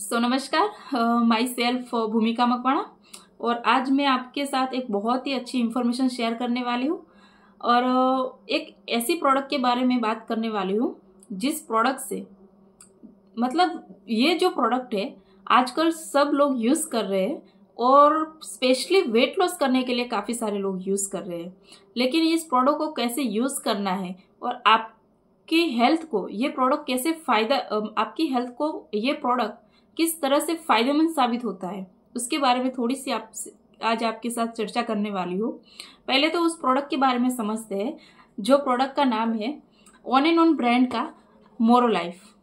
सो नमस्कार my self भूमिका मकवाणा और आज मैं आपके साथ एक बहुत ही अच्छी इन्फॉर्मेशन शेयर करने वाली हूँ और एक ऐसी प्रोडक्ट के बारे में बात करने वाली हूँ जिस प्रोडक्ट से मतलब ये जो प्रोडक्ट है आजकल सब लोग यूज़ कर रहे हैं और स्पेशली वेट लॉस करने के लिए काफ़ी सारे लोग यूज़ कर रहे हैं लेकिन इस प्रोडक्ट को कैसे यूज़ करना है और आपकी हेल्थ को ये प्रोडक्ट कैसे फ़ायदा आपकी हेल्थ को ये प्रोडक्ट किस तरह से फायदेमंद साबित होता है उसके बारे में थोड़ी सी आप आज आपके साथ चर्चा करने वाली हूँ पहले तो उस प्रोडक्ट के बारे में समझते हैं जो प्रोडक्ट का नाम है ऑन एंड ऑन ब्रांड का मोरो लाइफ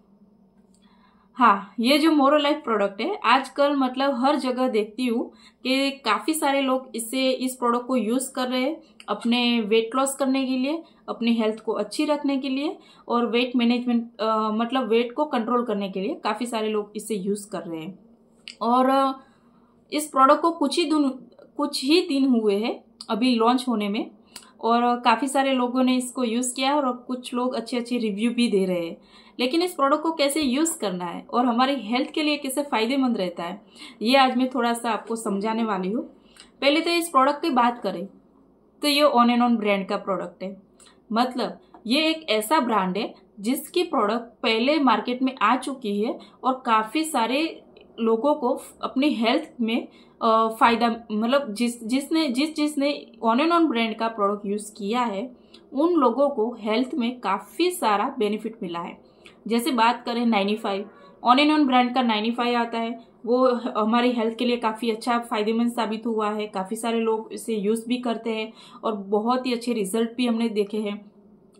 हाँ ये जो लाइफ प्रोडक्ट है आजकल मतलब हर जगह देखती हूँ कि काफ़ी सारे लोग इसे इस प्रोडक्ट को यूज़ कर रहे हैं अपने वेट लॉस करने के लिए अपनी हेल्थ को अच्छी रखने के लिए और वेट मैनेजमेंट मतलब वेट को कंट्रोल करने के लिए काफ़ी सारे लोग इसे यूज़ कर रहे हैं और इस प्रोडक्ट को कुछ ही दिन कुछ ही दिन हुए हैं अभी लॉन्च होने में और काफ़ी सारे लोगों ने इसको यूज़ किया और कुछ लोग अच्छे अच्छे रिव्यू भी दे रहे हैं लेकिन इस प्रोडक्ट को कैसे यूज़ करना है और हमारी हेल्थ के लिए कैसे फ़ायदेमंद रहता है ये आज मैं थोड़ा सा आपको समझाने वाली हूँ पहले तो इस प्रोडक्ट की बात करें तो ये ऑन एंड ऑन ब्रांड का प्रोडक्ट है मतलब ये एक ऐसा ब्रांड है जिसकी प्रोडक्ट पहले मार्केट में आ चुकी है और काफ़ी सारे लोगों को अपनी हेल्थ में फ़ायदा मतलब जिस जिसने जिस जिसने ऑन एंड ऑन ब्रांड का प्रोडक्ट यूज़ किया है उन लोगों को हेल्थ में काफ़ी सारा बेनिफिट मिला है जैसे बात करें ninety five On and On brand का नाइनी फाइव आता है वो हमारी हेल्थ के लिए काफ़ी अच्छा फ़ायदेमंद साबित हुआ है काफ़ी सारे लोग इसे यूज़ भी करते हैं और बहुत ही अच्छे रिजल्ट भी हमने देखे हैं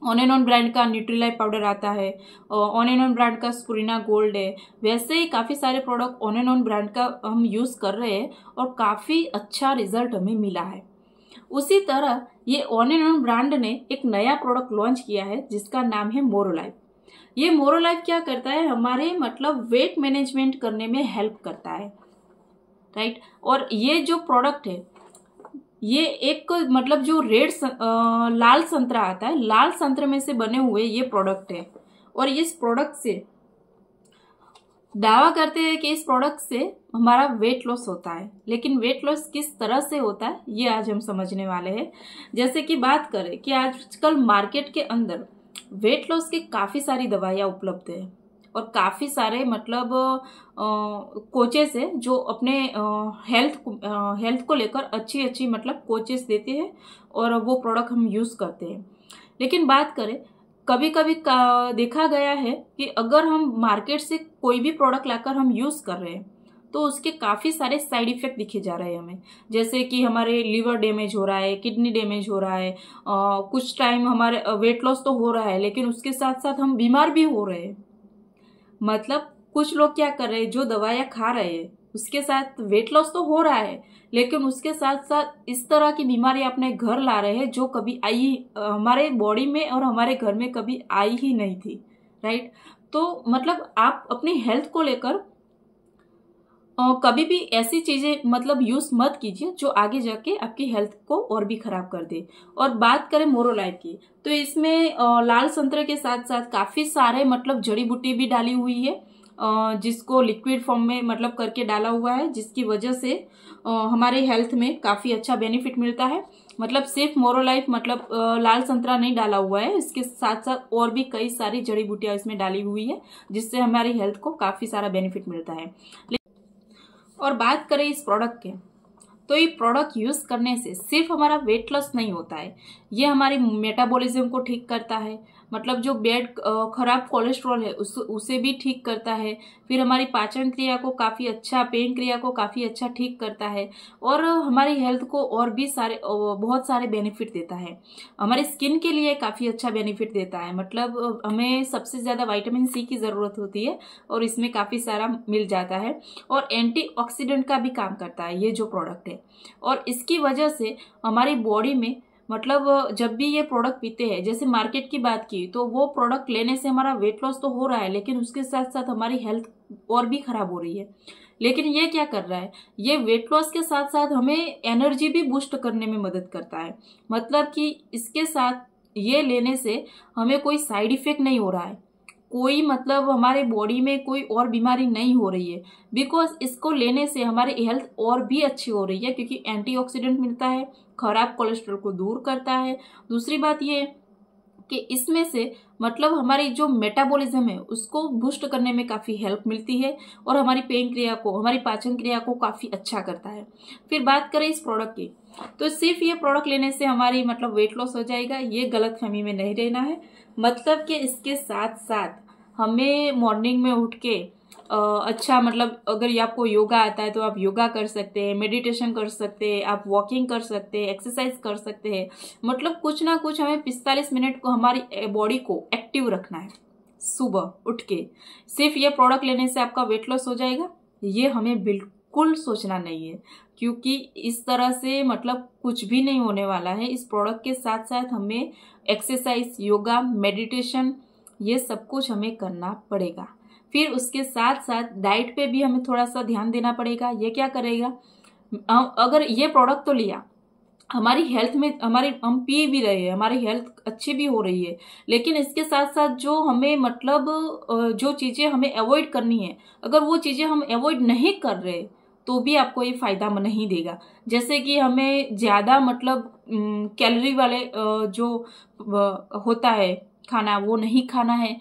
ऑन एंड ऑन ब्रांड का न्यूट्रीलाइट पाउडर आता है ऑन एंड ऑन ब्रांड का स्पुरिना गोल्ड है वैसे ही काफ़ी सारे product On and On brand का हम यूज़ कर रहे हैं और काफ़ी अच्छा रिजल्ट हमें मिला है उसी तरह ये ऑन एंड ऑन ब्रांड ने एक नया प्रोडक्ट लॉन्च किया है जिसका नाम है मोरोलाइफ ये मोरोलाइफ क्या करता है हमारे मतलब वेट मैनेजमेंट करने में हेल्प करता है राइट और ये जो प्रोडक्ट है ये एक मतलब जो रेड सं लाल संतरा आता है लाल संतरे में से बने हुए ये प्रोडक्ट है और इस प्रोडक्ट से दावा करते हैं कि इस प्रोडक्ट से हमारा वेट लॉस होता है लेकिन वेट लॉस किस तरह से होता है ये आज हम समझने वाले हैं जैसे कि बात करें कि आजकल मार्केट के अंदर वेट लॉस की काफ़ी सारी दवाइयाँ उपलब्ध है और काफ़ी सारे मतलब कोचेस है जो अपने हेल्थ हेल्थ को लेकर अच्छी अच्छी मतलब कोचेस देते हैं और वो प्रोडक्ट हम यूज़ करते हैं लेकिन बात करें कभी कभी देखा गया है कि अगर हम मार्केट से कोई भी प्रोडक्ट लाकर हम यूज़ कर रहे हैं तो उसके काफ़ी सारे साइड इफ़ेक्ट दिखे जा रहे हैं हमें जैसे कि हमारे लीवर डैमेज हो रहा है किडनी डैमेज हो रहा है आ, कुछ टाइम हमारे वेट लॉस तो हो रहा है लेकिन उसके साथ साथ हम बीमार भी हो रहे हैं मतलब कुछ लोग क्या कर रहे हैं जो दवाइयाँ खा रहे हैं उसके साथ वेट लॉस तो हो रहा है लेकिन उसके साथ साथ इस तरह की बीमारी अपने घर ला रहे हैं जो कभी आई हमारे बॉडी में और हमारे घर में कभी आई ही नहीं थी राइट तो मतलब आप अपनी हेल्थ को लेकर कभी भी ऐसी चीज़ें मतलब यूज़ मत कीजिए जो आगे जाके आपकी हेल्थ को और भी ख़राब कर दे और बात करें मोरोलाइट की तो इसमें लाल संतरे के साथ साथ काफ़ी सारे मतलब जड़ी बूटी भी डाली हुई है जिसको लिक्विड फॉर्म में मतलब करके डाला हुआ है जिसकी वजह से हमारे हेल्थ में काफ़ी अच्छा बेनिफिट मिलता है मतलब सिर्फ मोरोलाइफ मतलब लाल संतरा नहीं डाला हुआ है इसके साथ साथ और भी कई सारी जड़ी बूटियाँ इसमें डाली हुई है जिससे हमारी हेल्थ को काफ़ी सारा बेनिफिट मिलता है और बात करें इस प्रोडक्ट के तो ये प्रोडक्ट यूज़ करने से सिर्फ हमारा वेट लॉस नहीं होता है ये हमारे मेटाबॉलिज्म को ठीक करता है मतलब जो बैड खराब कोलेस्ट्रॉल है उस उसे भी ठीक करता है फिर हमारी पाचन क्रिया को काफ़ी अच्छा पेन क्रिया को काफ़ी अच्छा ठीक करता है और हमारी हेल्थ को और भी सारे बहुत सारे बेनिफिट देता है हमारे स्किन के लिए काफ़ी अच्छा बेनिफिट देता है मतलब हमें सबसे ज़्यादा वाइटामिन सी की ज़रूरत होती है और इसमें काफ़ी सारा मिल जाता है और एंटी का भी काम करता है ये जो प्रोडक्ट है और इसकी वजह से हमारी बॉडी में मतलब जब भी ये प्रोडक्ट पीते हैं जैसे मार्केट की बात की तो वो प्रोडक्ट लेने से हमारा वेट लॉस तो हो रहा है लेकिन उसके साथ साथ हमारी हेल्थ और भी खराब हो रही है लेकिन ये क्या कर रहा है ये वेट लॉस के साथ साथ हमें एनर्जी भी बूस्ट करने में मदद करता है मतलब कि इसके साथ ये लेने से हमें कोई साइड इफेक्ट नहीं हो रहा है कोई मतलब हमारे बॉडी में कोई और बीमारी नहीं हो रही है बिकॉज इसको लेने से हमारी हेल्थ और भी अच्छी हो रही है क्योंकि एंटीऑक्सीडेंट मिलता है खराब कोलेस्ट्रॉल को दूर करता है दूसरी बात ये कि इसमें से मतलब हमारी जो मेटाबॉलिज्म है उसको बूस्ट करने में काफ़ी हेल्प मिलती है और हमारी पेन क्रिया को हमारी पाचन क्रिया को काफ़ी अच्छा करता है फिर बात करें इस प्रोडक्ट की तो सिर्फ ये प्रोडक्ट लेने से हमारी मतलब वेट लॉस हो जाएगा ये गलत फहमी में नहीं रहना है मतलब कि इसके साथ साथ हमें मॉर्निंग में उठ के अच्छा मतलब अगर ये आपको योगा आता है तो आप योगा कर सकते हैं मेडिटेशन कर सकते हैं आप वॉकिंग कर सकते हैं एक्सरसाइज कर सकते हैं मतलब कुछ ना कुछ हमें पिस्तालीस मिनट को हमारी बॉडी को एक्टिव रखना है सुबह उठ के सिर्फ ये प्रोडक्ट लेने से आपका वेट लॉस हो जाएगा ये हमें बिल्कुल सोचना नहीं है क्योंकि इस तरह से मतलब कुछ भी नहीं होने वाला है इस प्रोडक्ट के साथ साथ हमें एक्सरसाइज योगा मेडिटेशन ये सब कुछ हमें करना पड़ेगा फिर उसके साथ साथ डाइट पे भी हमें थोड़ा सा ध्यान देना पड़ेगा ये क्या करेगा अगर ये प्रोडक्ट तो लिया हमारी हेल्थ में हमारे हम पी भी रहे हैं हमारी हेल्थ अच्छी भी हो रही है लेकिन इसके साथ साथ जो हमें मतलब जो चीज़ें हमें अवॉइड करनी है अगर वो चीज़ें हम अवॉइड नहीं कर रहे तो भी आपको ये फ़ायदा नहीं देगा जैसे कि हमें ज़्यादा मतलब कैलोरी वाले जो होता है खाना वो नहीं खाना है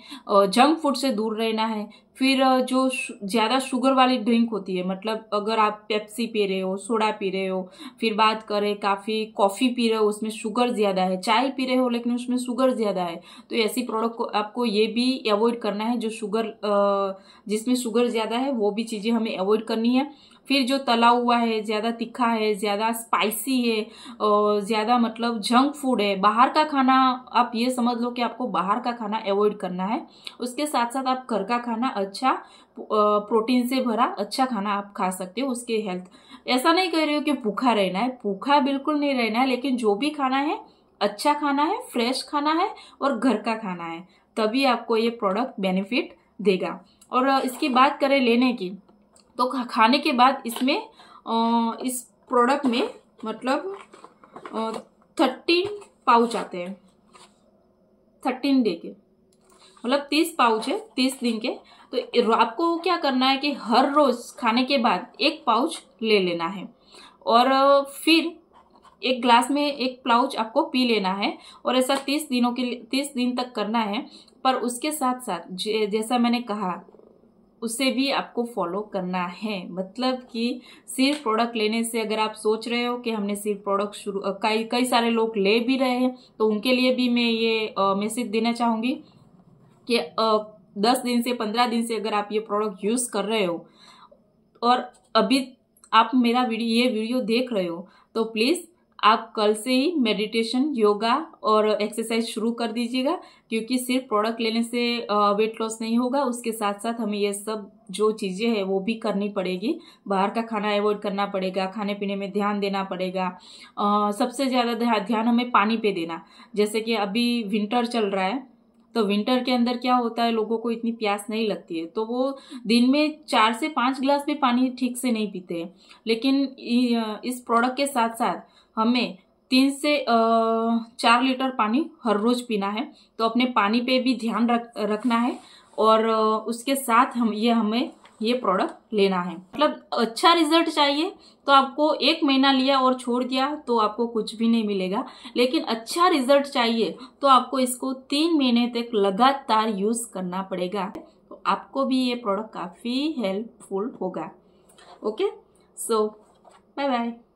जंक फूड से दूर रहना है फिर जो ज़्यादा शुगर वाली ड्रिंक होती है मतलब अगर आप पेप्सी पी रहे हो सोडा पी रहे हो फिर बात करें काफ़ी कॉफ़ी पी रहे हो उसमें शुगर ज़्यादा है चाय पी रहे हो लेकिन उसमें शुगर ज़्यादा है तो ऐसी प्रोडक्ट को आपको ये भी अवॉइड करना है जो शुगर जिसमें शुगर ज़्यादा है वो भी चीज़ें हमें अवॉइड करनी है फिर जो तला हुआ है ज़्यादा तीखा है ज़्यादा स्पाइसी है और ज़्यादा मतलब जंक फूड है बाहर का खाना आप ये समझ लो कि आपको बाहर का खाना अवॉइड करना है उसके साथ साथ आप घर का खाना अच्छा प्रोटीन से भरा अच्छा खाना आप खा सकते हो उसके हेल्थ ऐसा नहीं कह रही हो कि भूखा रहना है भूखा बिल्कुल नहीं रहना है लेकिन जो भी खाना है अच्छा खाना है फ्रेश खाना है और घर का खाना है तभी आपको ये प्रोडक्ट बेनिफिट देगा और इसकी बात करें लेने की तो खाने के बाद इसमें इस प्रोडक्ट में मतलब थर्टीन पाउच आते हैं थर्टीन डे के मतलब तीस पाउच है तीस दिन के तो आपको क्या करना है कि हर रोज़ खाने के बाद एक पाउच ले लेना है और फिर एक ग्लास में एक पाउच आपको पी लेना है और ऐसा तीस दिनों के लिए तीस दिन तक करना है पर उसके साथ साथ जैसा मैंने कहा उसे भी आपको फॉलो करना है मतलब कि सिर्फ प्रोडक्ट लेने से अगर आप सोच रहे हो कि हमने सिर्फ प्रोडक्ट शुरू कई कई सारे लोग ले भी रहे हैं तो उनके लिए भी मैं ये मैसेज देना चाहूँगी कि दस दिन से पंद्रह दिन से अगर आप ये प्रोडक्ट यूज़ कर रहे हो और अभी आप मेरा वीडियो ये वीडियो देख रहे हो तो प्लीज़ आप कल से ही मेडिटेशन योगा और एक्सरसाइज शुरू कर दीजिएगा क्योंकि सिर्फ प्रोडक्ट लेने से वेट लॉस नहीं होगा उसके साथ साथ हमें ये सब जो चीज़ें हैं वो भी करनी पड़ेगी बाहर का खाना अवॉइड करना पड़ेगा खाने पीने में ध्यान देना पड़ेगा आ, सबसे ज़्यादा ध्यान हमें पानी पे देना जैसे कि अभी विंटर चल रहा है तो विंटर के अंदर क्या होता है लोगों को इतनी प्यास नहीं लगती है तो वो दिन में चार से पाँच गिलास भी पानी ठीक से नहीं पीते हैं लेकिन इस प्रोडक्ट के साथ साथ हमें तीन से चार लीटर पानी हर रोज पीना है तो अपने पानी पे भी ध्यान रख रखना है और उसके साथ हम ये हमें ये प्रोडक्ट लेना है मतलब अच्छा रिजल्ट चाहिए तो आपको एक महीना लिया और छोड़ दिया तो आपको कुछ भी नहीं मिलेगा लेकिन अच्छा रिजल्ट चाहिए तो आपको इसको तीन महीने तक लगातार यूज़ करना पड़ेगा तो आपको भी ये प्रोडक्ट काफ़ी हेल्पफुल होगा ओके सो बाय बाय